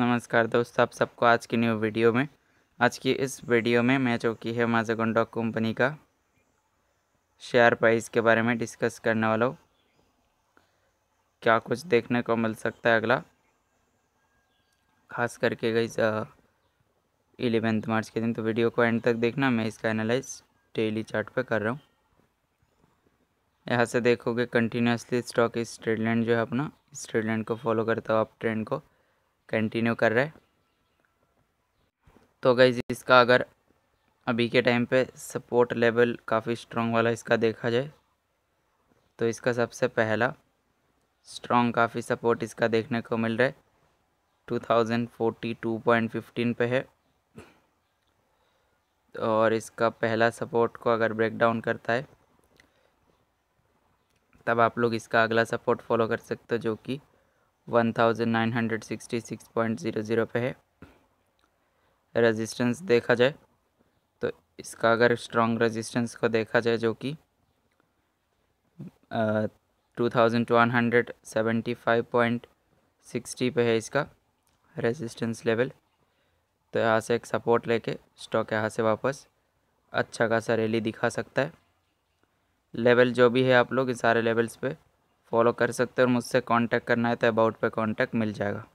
नमस्कार दोस्तों आप सबको आज की न्यू वीडियो में आज की इस वीडियो में मैं जो की है माजागुंडा कंपनी का शेयर प्राइस के बारे में डिस्कस करने वाला हूँ क्या कुछ देखने को मिल सकता है अगला खास करके गई इलेवेंथ मार्च के दिन तो वीडियो को एंड तक देखना मैं इसका एनालाइज डेली चार्ट पे कर रहा हूँ यहाँ से देखोगे कंटिन्यूसली स्टॉक इस ट्रेड लाइन जो है अपना इस ट्रेड लाइन को फॉलो करता हो आप ट्रेंड को कंटिन्यू कर रहा है तो गई इसका अगर अभी के टाइम पे सपोर्ट लेवल काफ़ी स्ट्रॉन्ग वाला इसका देखा जाए तो इसका सबसे पहला स्ट्रॉन्ग काफ़ी सपोर्ट इसका देखने को मिल रहा है two thousand forty two point fifteen पे है और इसका पहला सपोर्ट को अगर ब्रेक डाउन करता है तब आप लोग इसका अगला सपोर्ट फॉलो कर सकते हो जो कि 1966.00 पे है रेजिस्टेंस देखा जाए तो इसका अगर स्ट्रॉन्ग रेजिस्टेंस को देखा जाए जो कि two thousand one hundred seventy five point sixty पे है इसका रेजिस्टेंस लेवल तो यहाँ से एक सपोर्ट लेके स्टॉक यहाँ से वापस अच्छा खासा रैली दिखा सकता है लेवल जो भी है आप लोग इन सारे लेवल्स पे फॉलो कर सकते हो और मुझसे कांटेक्ट करना है तो अबाउट पे कांटेक्ट मिल जाएगा